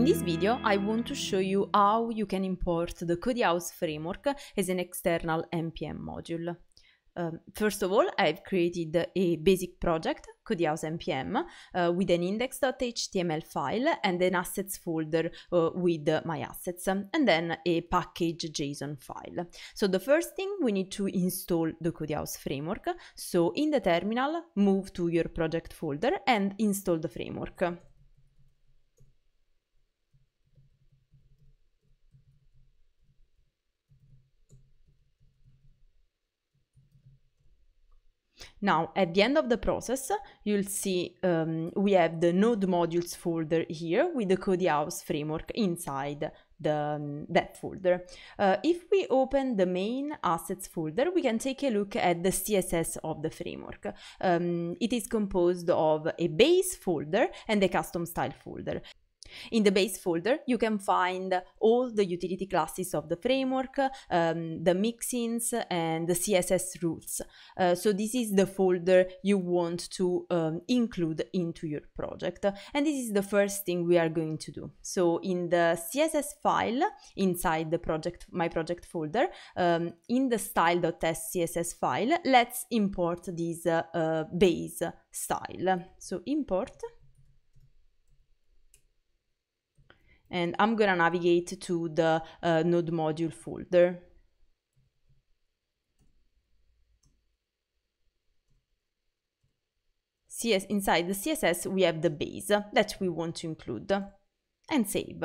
In this video, I want to show you how you can import the CodeHouse framework as an external NPM module. Um, first of all, I've created a basic project, CodeHouse NPM, uh, with an index.html file and an assets folder uh, with my assets, and then a package.json file. So the first thing, we need to install the CodeHouse framework. So in the terminal, move to your project folder and install the framework. Now, at the end of the process, you'll see um, we have the node modules folder here with the CodeHouse framework inside the, um, that folder. Uh, if we open the main assets folder, we can take a look at the CSS of the framework. Um, it is composed of a base folder and a custom style folder. In the base folder, you can find all the utility classes of the framework, um, the mixins, and the CSS rules. Uh, so this is the folder you want to um, include into your project. And this is the first thing we are going to do. So in the CSS file, inside the project, my project folder, um, in the style.test CSS file, let's import this uh, uh, base style. So import and I'm gonna navigate to the uh, node module folder. CS inside the CSS, we have the base that we want to include and save.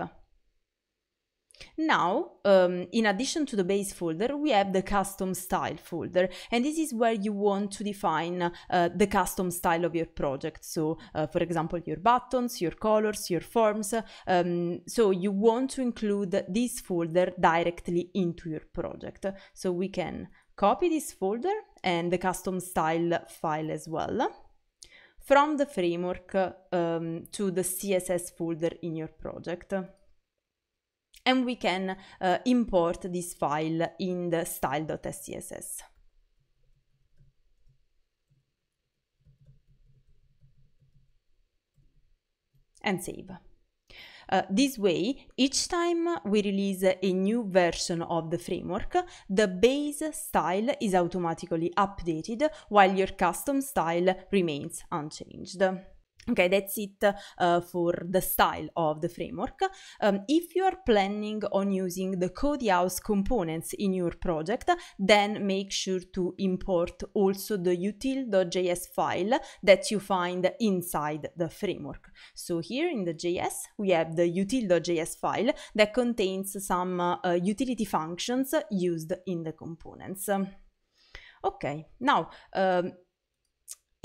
Now, um, in addition to the base folder, we have the custom style folder, and this is where you want to define uh, the custom style of your project. So, uh, for example, your buttons, your colors, your forms. Um, so, you want to include this folder directly into your project. So, we can copy this folder and the custom style file as well from the framework um, to the CSS folder in your project and we can uh, import this file in the style.scss. And save. Uh, this way, each time we release a new version of the framework, the base style is automatically updated while your custom style remains unchanged. Okay, that's it uh, for the style of the framework. Um, if you are planning on using the CodeHouse components in your project, then make sure to import also the util.js file that you find inside the framework. So here in the JS, we have the util.js file that contains some uh, utility functions used in the components. Okay, now um,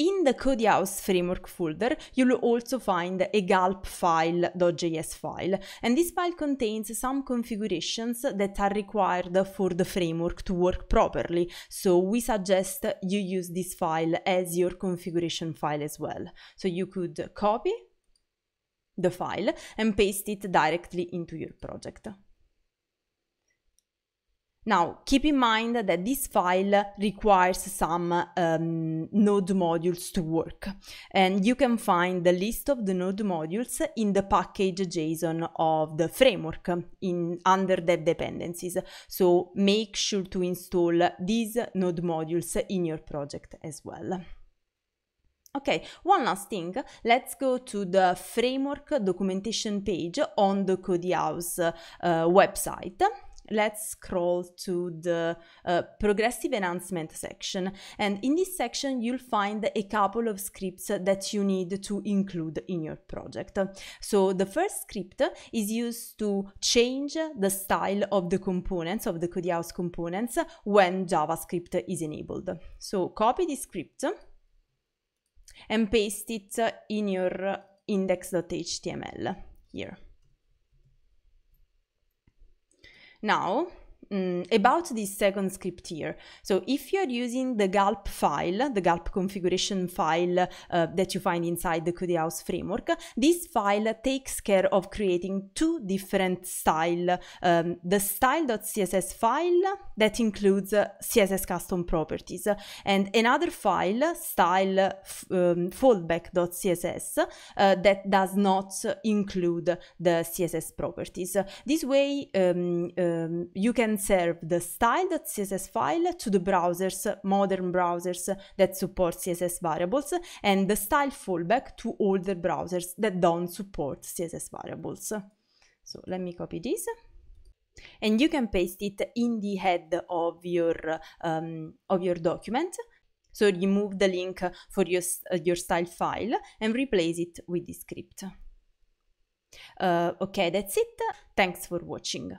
in the Codehouse framework folder, you'll also find a gulp file.js file, and this file contains some configurations that are required for the framework to work properly, so we suggest you use this file as your configuration file as well. So you could copy the file and paste it directly into your project. Now, keep in mind that this file requires some um, node modules to work, and you can find the list of the node modules in the package JSON of the framework in under dev dependencies. So make sure to install these node modules in your project as well. Okay, one last thing. Let's go to the framework documentation page on the Codehouse uh, website let's scroll to the uh, progressive enhancement section. And in this section, you'll find a couple of scripts that you need to include in your project. So the first script is used to change the style of the components, of the CodeHouse components, when JavaScript is enabled. So copy the script and paste it in your uh, index.html here. Now Mm, about this second script here. So if you're using the gulp file, the gulp configuration file uh, that you find inside the CodeHouse framework, this file takes care of creating two different style, um, the style.css file that includes uh, CSS custom properties and another file style um, fallback.css uh, that does not include the CSS properties. This way um, um, you can serve the style.css file to the browsers, modern browsers that support CSS variables, and the style fallback to older browsers that don't support CSS variables. So let me copy this and you can paste it in the head of your, um, of your document. So remove the link for your, uh, your style file and replace it with the script. Uh, okay, that's it. Thanks for watching.